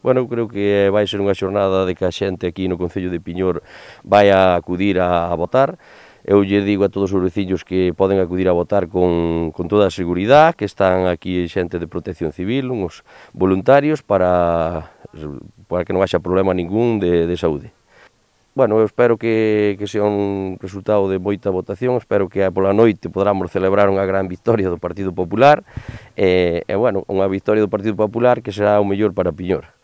Bueno, eu creo que vai ser unha xornada de que a xente aquí no Concello de Piñor vai a acudir a, a votar. Eu lle digo a todos os veciños que poden acudir a votar con, con toda a seguridade, que están aquí xente de protección civil, uns voluntarios para, para que non haxa problema ningún de, de saúde. Bueno, eu espero que, que sea un resultado de moita votación, espero que pola noite podamos celebrar unha gran victoria do Partido Popular, e, e bueno, unha victoria do Partido Popular que será o mellor para Piñor.